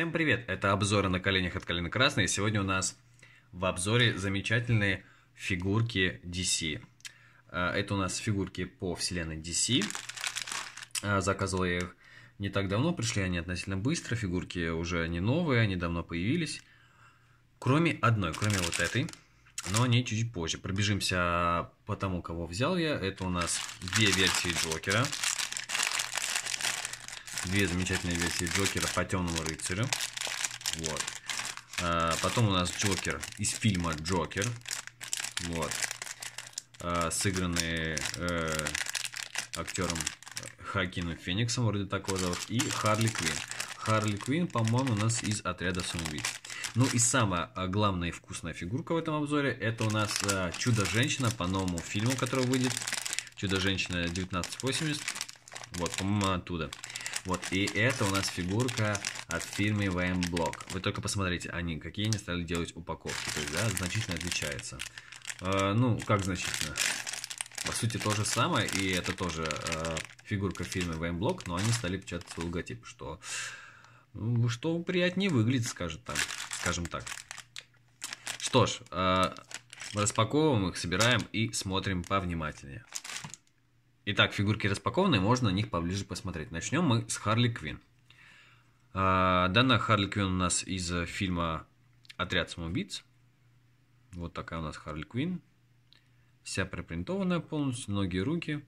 Всем привет! Это обзоры на коленях от Калины Красной. сегодня у нас в обзоре замечательные фигурки DC. А, это у нас фигурки по вселенной DC. А, Заказывал я их не так давно, пришли они относительно быстро. Фигурки уже не новые, они давно появились. Кроме одной, кроме вот этой. Но они чуть позже. Пробежимся по тому, кого взял я. Это у нас две версии Джокера две замечательные версии Джокера по темному рыцарю. Вот. А, потом у нас Джокер из фильма Джокер. Вот. А, сыгранные э, актером Хакину Фениксом, вроде такого зовут, и Харли Квин. Харли Квин, по-моему, у нас из отряда самоубийц. Ну и самая а, главная и вкусная фигурка в этом обзоре, это у нас э, Чудо-женщина по новому фильму, который выйдет. Чудо-женщина 1980. Вот, по-моему, оттуда. Вот, и это у нас фигурка от фирмы VM Block. Вы только посмотрите, они, какие они стали делать упаковки. То есть, да, значительно отличается. Э, а, ну, как значительно? По сути, то же самое, и это тоже э, фигурка фирмы VM Block, но они стали печатать свой логотип, что, ну, что приятнее выглядит, скажем так. Скажем так. Что ж, э, распаковываем их, собираем и смотрим повнимательнее. Итак, фигурки распакованы, можно на них поближе посмотреть. Начнем мы с Харли Квин. А, данная Харли Квин у нас из фильма «Отряд самоубийц». Вот такая у нас Харли Квин. Вся пропринтованная полностью, ноги и руки.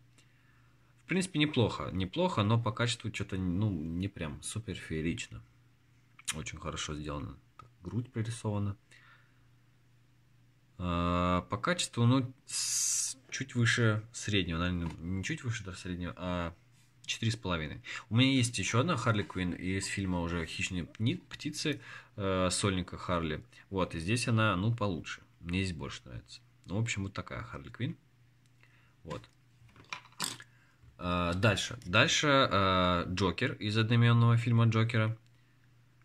В принципе, неплохо. Неплохо, но по качеству что-то ну, не прям супер феерично. Очень хорошо сделано. Грудь прорисована. А, по качеству, ну, чуть выше среднего, наверное, не чуть выше даже среднего, а четыре с половиной. У меня есть еще одна Харли Квин из фильма уже «Хищные птицы» э, сольника Харли. Вот, и здесь она, ну, получше. Мне здесь больше нравится. Ну, в общем, вот такая Харли Квин. Вот. А, дальше. Дальше а, Джокер из одноименного фильма Джокера.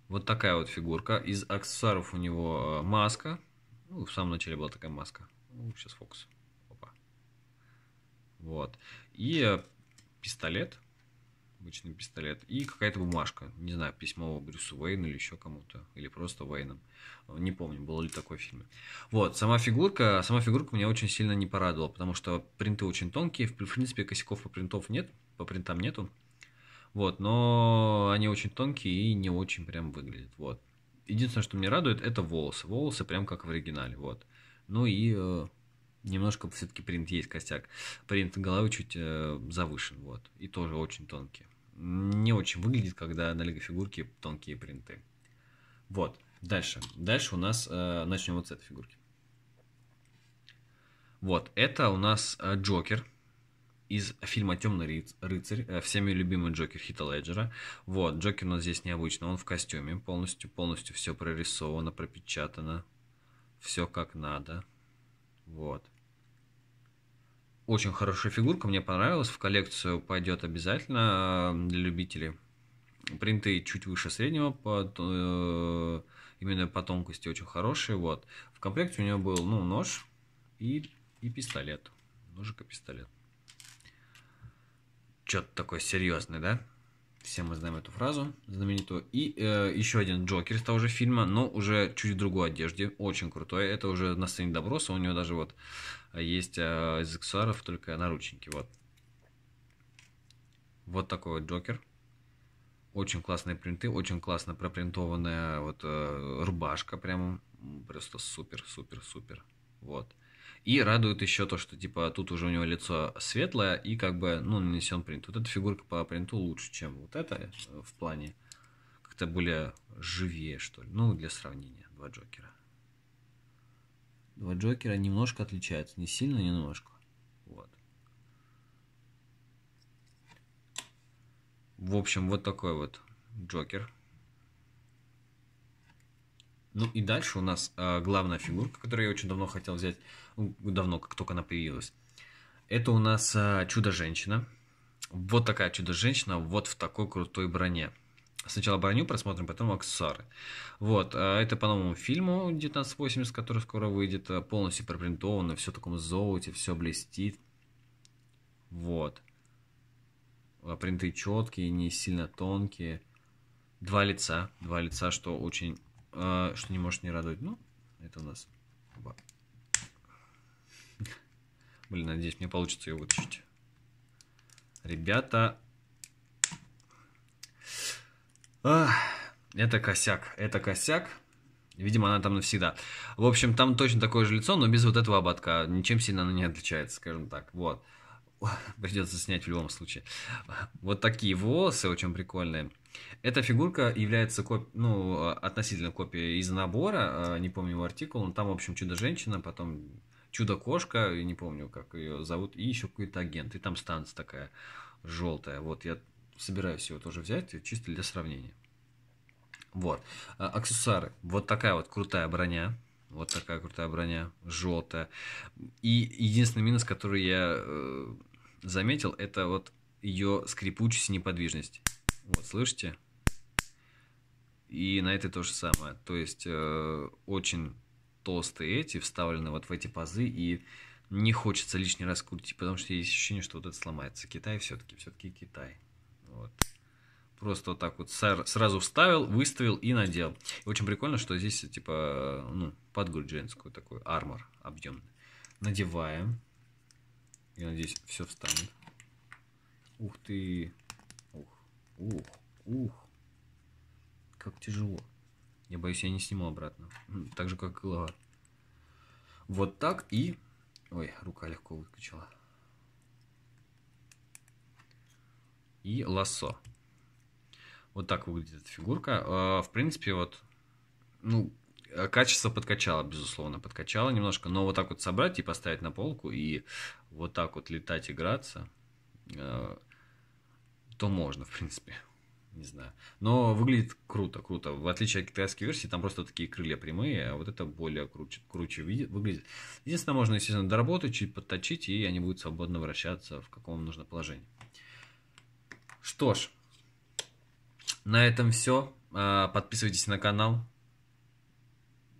Вот такая вот фигурка. Из аксессуаров у него э, маска. Ну, в самом начале была такая маска. Ну, сейчас фокус. Вот. И пистолет, обычный пистолет, и какая-то бумажка. Не знаю, письмо Брюсу Уэйну или еще кому-то, или просто Уэйном. Не помню, было ли такой фильм. Вот, сама фигурка, сама фигурка меня очень сильно не порадовала, потому что принты очень тонкие, в принципе, косяков по принтов нет, по принтам нету. Вот, но они очень тонкие и не очень прям выглядят, вот. Единственное, что меня радует, это волосы. Волосы прям как в оригинале, вот. Ну и э, Немножко все-таки принт есть костяк. Принт головы чуть э, завышен, вот. И тоже очень тонкий. Не очень выглядит, когда на лего фигурке тонкие принты. Вот. Дальше. Дальше у нас э, начнем вот с этой фигурки. Вот. Это у нас э, Джокер из фильма Темный рыцарь, э, всеми любимый Джокер Хита Леджера. Вот, Джокер у нас здесь необычно, он в костюме полностью, полностью все прорисовано, пропечатано, все как надо. Вот. Очень хорошая фигурка, мне понравилась. В коллекцию пойдет обязательно эм, для любителей. Принты чуть выше среднего, под, э, именно по тонкости очень хорошие. Вот. В комплекте у него был ну, нож и, и пистолет. Ножик и пистолет. Что-то такое серьезное, да? все мы знаем эту фразу знаменитую. И э, еще один Джокер из того же фильма, но уже чуть в другой одежде, очень крутой. Это уже на сцене Доброса, у него даже вот есть э, из аксессуаров только наручники, вот. Вот такой вот Джокер. Очень классные принты, очень классно пропринтованная вот э, рубашка прямо. Просто супер, супер, супер. Вот. Э, и радует еще то, что типа тут уже у него лицо светлое и как бы ну нанесен принт. Вот эта фигурка по принту лучше, чем вот эта э, в плане как-то более живее что ли. Ну для сравнения два Джокера. Два Джокера немножко отличаются, не сильно, немножко. Вот. В общем, вот такой вот Джокер. Ну и дальше у нас э, главная фигурка, которую я очень давно хотел взять, ну, давно, как только она появилась. Это у нас э, Чудо-женщина. Вот такая Чудо-женщина, вот в такой крутой броне. Сначала броню просмотрим, потом аксессуары. Вот, а, это по новому фильму 1980, который скоро выйдет, полностью пропринтовано, все в таком золоте, все блестит. Вот. Принты четкие, не сильно тонкие. Два лица, два лица, что очень Э, что не может не радовать. Ну, это у нас... Оба. Блин, надеюсь, мне получится ее вытащить. Ребята... Ах, это косяк, это косяк. Видимо, она там навсегда. В общем, там точно такое же лицо, но без вот этого ободка. Ничем сильно она не отличается, скажем так. Вот. Придется снять в любом случае. Вот такие волосы очень прикольные. Эта фигурка является коп... ну, относительно копией из набора, а, не помню его артикул, но там, в общем, чудо-женщина, потом чудо-кошка, не помню, как ее зовут, и еще какой-то агент, и там станция такая желтая. Вот я собираюсь ее тоже взять, чисто для сравнения. Вот. А, аксессуары. Вот такая вот крутая броня вот такая крутая броня, желтая. И единственный минус, который я э, заметил, это вот ее скрипучесть и неподвижность. Вот, слышите? И на этой то же самое. То есть э, очень толстые эти вставлены вот в эти пазы и не хочется лишний раз крутить, потому что есть ощущение, что вот это сломается. Китай все-таки, все-таки Китай. Вот просто вот так вот сразу вставил, выставил и надел. И очень прикольно, что здесь типа ну, под грудь такой армор объемный. Надеваем. Я надеюсь, все встанет. Ух ты. Ух, ух, ух. Как тяжело. Я боюсь, я не сниму обратно. Так же, как и голова. Вот так и... Ой, рука легко выключила. И лосо. Вот так выглядит эта фигурка. А, в принципе, вот, ну, э, качество подкачало, безусловно, подкачало немножко, но вот так вот собрать и поставить на полку, и вот так вот летать, играться, э, то можно, в принципе. Не знаю. Но выглядит круто, круто. В отличие от китайской версии, там просто такие крылья прямые, а вот это более круче, круче выглядит. Единственное, можно, естественно, доработать, чуть подточить, и они будут свободно вращаться в каком нужно положении. Что ж, на этом все. А, подписывайтесь на канал,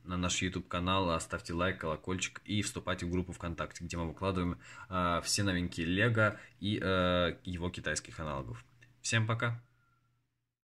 на наш YouTube канал, а, ставьте лайк, колокольчик и вступайте в группу ВКонтакте, где мы выкладываем а, все новинки Лего и э, его китайских аналогов. Всем пока!